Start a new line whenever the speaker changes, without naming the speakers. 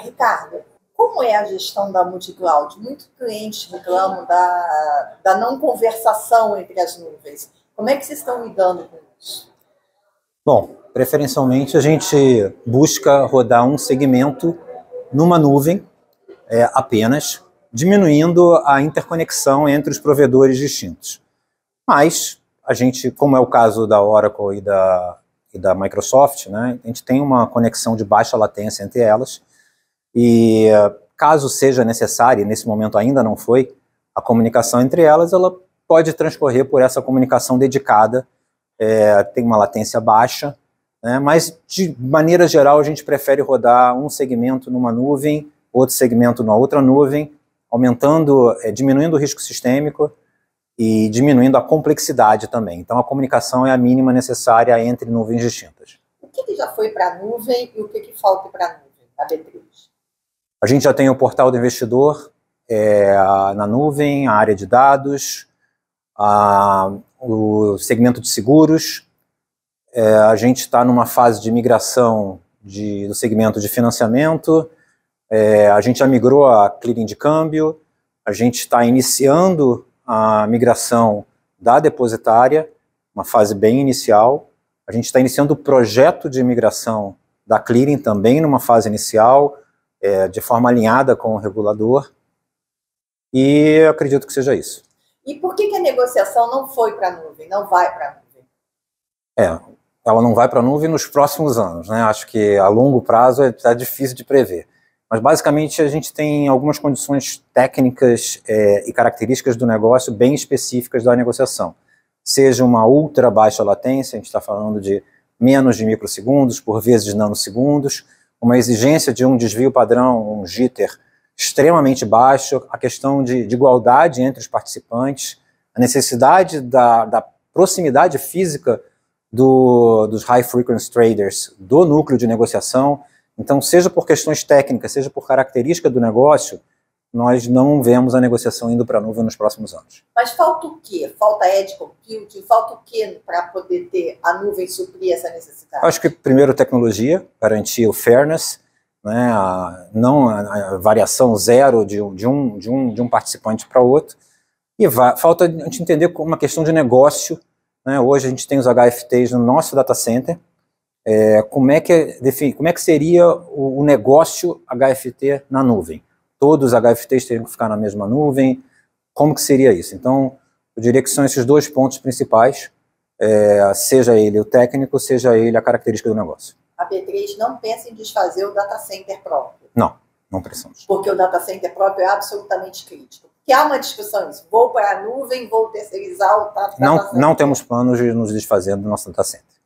Ricardo, como é a gestão da multicloud? Muitos clientes reclamam da, da não conversação entre as nuvens. Como é que vocês estão lidando com isso?
Bom, preferencialmente a gente busca rodar um segmento numa nuvem é, apenas, diminuindo a interconexão entre os provedores distintos. Mas a gente, como é o caso da Oracle e da, e da Microsoft, né, a gente tem uma conexão de baixa latência entre elas, e eh, caso seja necessário, nesse momento ainda não foi, a comunicação entre elas, ela pode transcorrer por essa comunicação dedicada, é, tem uma latência baixa, né, mas de maneira geral a gente prefere rodar um segmento numa nuvem, outro segmento numa outra nuvem, aumentando, é, diminuindo o risco sistêmico e diminuindo a complexidade também. Então a comunicação é a mínima necessária entre nuvens distintas.
O que, que já foi para a nuvem e o que, que falta para a nuvem?
A gente já tem o portal do investidor é, na nuvem, a área de dados, a, o segmento de seguros. É, a gente está numa fase de migração de, do segmento de financiamento. É, a gente já migrou a clearing de câmbio. A gente está iniciando a migração da depositária, uma fase bem inicial. A gente está iniciando o projeto de migração da clearing também numa fase inicial é, de forma alinhada com o regulador. E acredito que seja isso.
E por que, que a negociação não foi para a nuvem, não vai para a nuvem?
É, ela não vai para a nuvem nos próximos anos, né? Acho que a longo prazo é, é difícil de prever. Mas basicamente a gente tem algumas condições técnicas é, e características do negócio bem específicas da negociação. Seja uma ultra baixa latência, a gente está falando de menos de microsegundos, por vezes nanosegundos, uma exigência de um desvio padrão, um jitter extremamente baixo, a questão de, de igualdade entre os participantes, a necessidade da, da proximidade física do, dos high frequency traders do núcleo de negociação. Então, seja por questões técnicas, seja por característica do negócio, nós não vemos a negociação indo para a nuvem nos próximos anos.
Mas falta o quê? Falta edge computing? Falta o quê para poder ter a nuvem suprir essa necessidade?
Acho que primeiro tecnologia, garantir o fairness, né, a, não a, a variação zero de, de, um, de, um, de um participante para outro. E falta a gente entender uma questão de negócio. Né, hoje a gente tem os HFTs no nosso data center. É, como, é que, é como é que seria o, o negócio HFT na nuvem? todos os HFTs teriam que ficar na mesma nuvem, como que seria isso? Então, eu diria que são esses dois pontos principais, é, seja ele o técnico, seja ele a característica do negócio.
A B3 não pensa em desfazer o data center próprio.
Não, não pensamos.
Porque o data center próprio é absolutamente crítico. Que há uma discussão isso. Vou para a nuvem, vou terceirizar o data não, data
center. Não temos planos de nos desfazer do nosso data center.